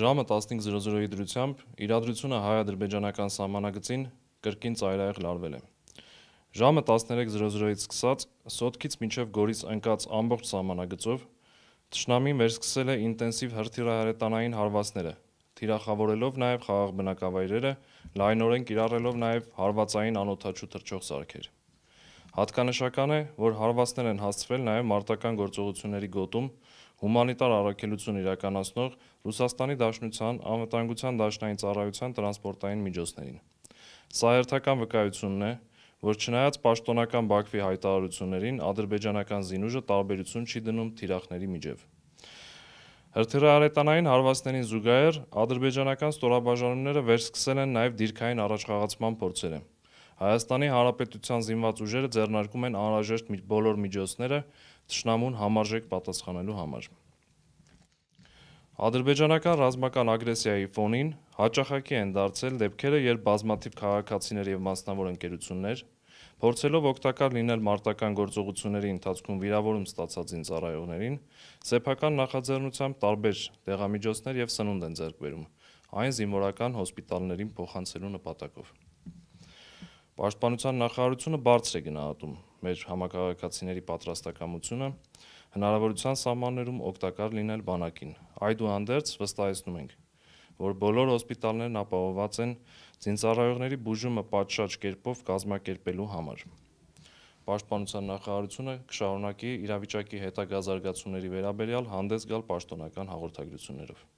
Ժամը 15:00-ի դրությամբ իրադրությունը հայ-ադրբեջանական սահմանագծին կրկին ծայրահեղ լարվել է։ Ժամը 13:00-ից սկսած Սոտկից մինչև Գորիս ընկած ամբողջ սահմանագծով Տշնամին վերսկսել է ինտենսիվ հրթիռահրետանային հարվածները, թիրախավորելով նաև խաղաղ բնակավայրերը, լայնորեն կիրառելով նաև հարվածային անօթաչու թռչող սարքեր։ Հատկանշական է, որ հարվածներ են հասցվել նաև մարտական գործողությունների գոտում, հումանիտար առաքելություն իրականացնող Ռուսաստանի Դաշնության անվտանգության դաշնային ծառայության տրանսպորտային միջոցներին։ Սա հերթական վկայությունն է, որ չնայած պաշտոնական Բաքվի հայտարարություններին, ադրբեջանական զինուժը տարբերություն չի դնում թիրախների միջև։ Հրթիռահարետանային հարվածներին զուգահեռ ադրբեջանական ստորաբաժանումները վերսկսել են նաև դիրքային առաջխաղացման փորձերը։ Հայաստանի Հանրապետության զինված ուժերը ձեռնարկում են անհրաժեշտ բոլոր միջոցները ճշնամուն համարժեք պատասխանելու համար։ Ադրբեջանական ռազմական ագրեսիայի ֆոնին հաճախակի են դարձել դեպքերը, երբ բազմաթիվ քաղաքացիներ եւ մասնավոր ընկերություններ փորձելով օգտակար լինել մարտական գործողությունների ընթացքում վիրավորում ստացած ինձարայողներին, սեփական նախաձեռնությամբ տարբեր դեղամիջոցներ եւ սնունդ են ձեռք բերում, այն զինվորական հոսպիտալներին փոխանցելու նպատակով։ Պաշտպանության նախարարությունը բարձր է գնահատում մեր համակարգացիների պատրաստակամությունը հնարավորության սահմաններում օգտակար լինել բանակին։ Այդուհանդերձ վստահեցնում ենք, որ բոլոր հոսպիտալներն ապահովված են ցինցարայողների բուժումը պատշաճ կերպով կազմակերպելու համար։ Պաշտպանության նախարարությունը կշարունակի իրավիճակի հետագա զարգացումների վերաբերյալ հանդես գալ պաշտոնական հաղորդագրություններով։